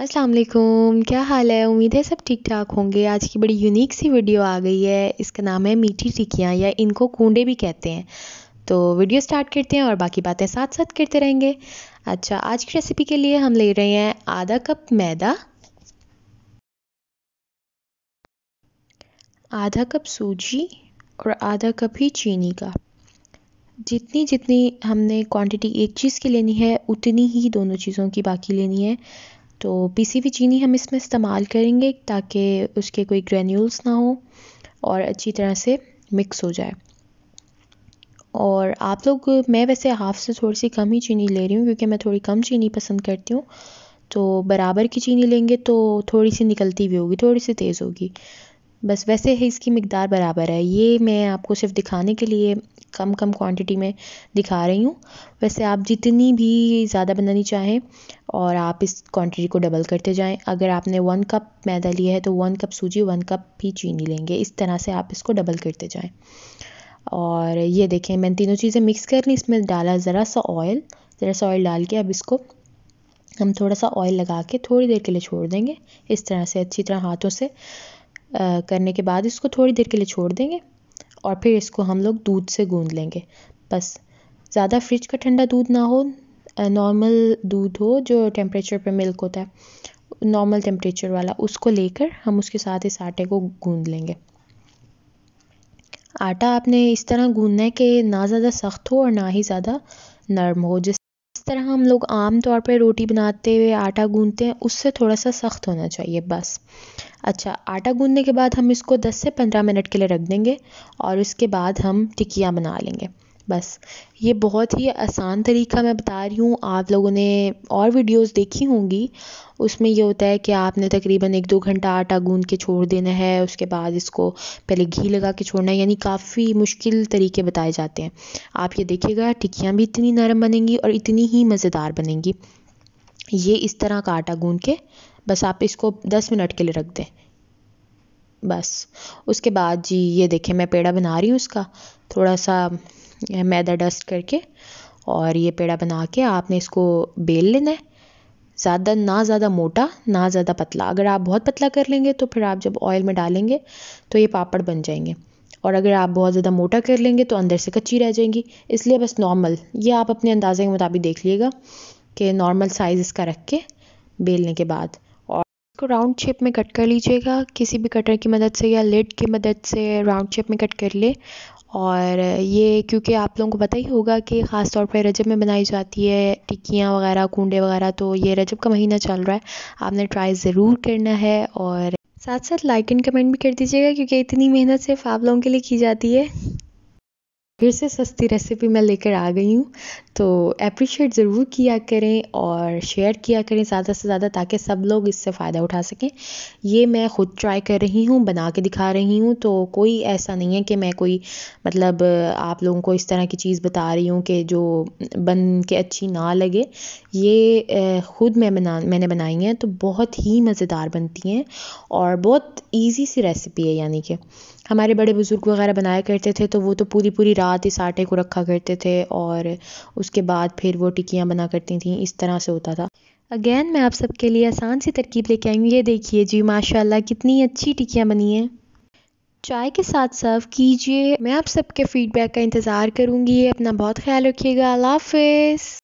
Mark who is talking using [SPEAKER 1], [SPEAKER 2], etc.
[SPEAKER 1] अस्सलाम वालेकुम क्या हाल है उम्मीद है सब ठीक ठाक होंगे आज की बड़ी यूनिक सी वीडियो आ गई है इसका नाम है मीठी टिकियाँ या इनको कूडे भी कहते हैं तो वीडियो स्टार्ट करते हैं और बाकी बातें साथ साथ करते रहेंगे अच्छा आज की रेसिपी के लिए हम ले रहे हैं आधा कप मैदा आधा कप सूजी और आधा कप ही चीनी का जितनी जितनी हमने क्वांटिटी एक चीज़ की लेनी है उतनी ही दोनों चीज़ों की बाकी लेनी है तो पीसी हुई चीनी हम इसमें इस्तेमाल करेंगे ताकि उसके कोई ग्रेन्यूल्स ना हो और अच्छी तरह से मिक्स हो जाए और आप लोग मैं वैसे हाफ़ से थोड़ी सी कम ही चीनी ले रही हूँ क्योंकि मैं थोड़ी कम चीनी पसंद करती हूँ तो बराबर की चीनी लेंगे तो थोड़ी सी निकलती भी होगी थोड़ी सी तेज़ होगी बस वैसे ही इसकी मकदार बराबर है ये मैं आपको सिर्फ दिखाने के लिए कम कम क्वांटिटी में दिखा रही हूँ वैसे आप जितनी भी ज़्यादा बनानी चाहें और आप इस क्वांटिटी को डबल करते जाएं अगर आपने वन कप मैदा लिया है तो वन कप सूजी वन कप भी चीनी लेंगे इस तरह से आप इसको डबल करते जाएं और ये देखें मैंने तीनों चीज़ें मिक्स कर ली इसमें डाला ज़रा सा ऑयल ज़रा सा ऑयल डाल के अब इसको हम थोड़ा सा ऑयल लगा के थोड़ी देर के लिए छोड़ देंगे इस तरह से अच्छी तरह हाथों से आ, करने के बाद इसको थोड़ी देर के लिए छोड़ देंगे और फिर इसको हम लोग दूध से गूंद लेंगे बस ज़्यादा फ्रिज का ठंडा दूध ना हो नॉर्मल दूध हो जो टेम्परेचर पर मिल्क होता है नॉर्मल टेम्परेचर वाला उसको लेकर हम उसके साथ इस आटे को गूंद लेंगे आटा आपने इस तरह गूंदना है कि ना ज़्यादा सख्त हो और ना ही ज़्यादा नरम हो जिस तरह हम लोग आम तौर पर रोटी बनाते हुए आटा गूंदते हैं उससे थोड़ा सा सख्त होना चाहिए बस अच्छा आटा गूंदने के बाद हम इसको दस से पंद्रह मिनट के लिए रख देंगे और उसके बाद हम टिकिया बना लेंगे बस ये बहुत ही आसान तरीका मैं बता रही हूँ आप लोगों ने और वीडियोस देखी होंगी उसमें ये होता है कि आपने तकरीबन एक दो घंटा आटा गूंद के छोड़ देना है उसके बाद इसको पहले घी लगा के छोड़ना है यानी काफ़ी मुश्किल तरीके बताए जाते हैं आप ये देखिएगा टिक्कियाँ भी इतनी नरम बनेंगी और इतनी ही मज़ेदार बनेंगी ये इस तरह का आटा गूंद के बस आप इसको दस मिनट के लिए रख दें बस उसके बाद जी ये देखें मैं पेड़ा बना रही हूँ उसका थोड़ा सा मैदा डस्ट करके और ये पेड़ा बना के आपने इसको बेल लेना है ज़्यादा ना ज़्यादा मोटा ना ज़्यादा पतला अगर आप बहुत पतला कर लेंगे तो फिर आप जब ऑयल में डालेंगे तो ये पापड़ बन जाएंगे और अगर आप बहुत ज़्यादा मोटा कर लेंगे तो अंदर से कच्ची रह जाएंगी इसलिए बस नॉर्मल ये आप अपने अंदाजे के मुताबिक देख लीजिएगा कि नॉर्मल साइज़ इसका रख के बेलने के बाद और इसको राउंड शेप में कट कर लीजिएगा किसी भी कटर की मदद से या लेड की मदद से राउंड शेप में कट कर ले और ये क्योंकि आप लोगों को पता ही होगा कि ख़ास तौर पे रजब में बनाई जाती है टिक्कियाँ वगैरह कुंडे वगैरह तो ये रजब का महीना चल रहा है आपने ट्राई ज़रूर करना है और साथ साथ लाइक एंड कमेंट भी कर दीजिएगा क्योंकि इतनी मेहनत सिर्फ आप लोगों के लिए की जाती है फिर से सस्ती रेसिपी मैं लेकर आ गई हूँ तो अप्रिशिएट ज़रूर किया करें और शेयर किया करें ज़्यादा से ज़्यादा ताकि सब लोग इससे फ़ायदा उठा सकें ये मैं ख़ुद ट्राई कर रही हूँ बना के दिखा रही हूँ तो कोई ऐसा नहीं है कि मैं कोई मतलब आप लोगों को इस तरह की चीज़ बता रही हूँ कि जो बन के अच्छी ना लगे ये ख़ुद मैं बना मैंने बनाई हैं तो बहुत ही मज़ेदार बनती हैं और बहुत ईजी सी रेसिपी है यानी कि हमारे बड़े बुज़ुर्ग वगैरह बनाया करते थे तो वो तो पूरी पूरी रात इस आटे को रखा करते थे और उसके बाद फिर वो टिक्कियाँ बना करती थी इस तरह से होता था अगेन मैं आप सबके लिए आसान सी तरकीब लेके आई हूँ ये देखिए जी माशाल्लाह कितनी अच्छी टिक्कियाँ बनी हैं चाय के साथ सर्व कीजिए मैं आप सबके फीडबैक का इंतज़ार करूँगी अपना बहुत ख्याल रखिएगा अल्लाफ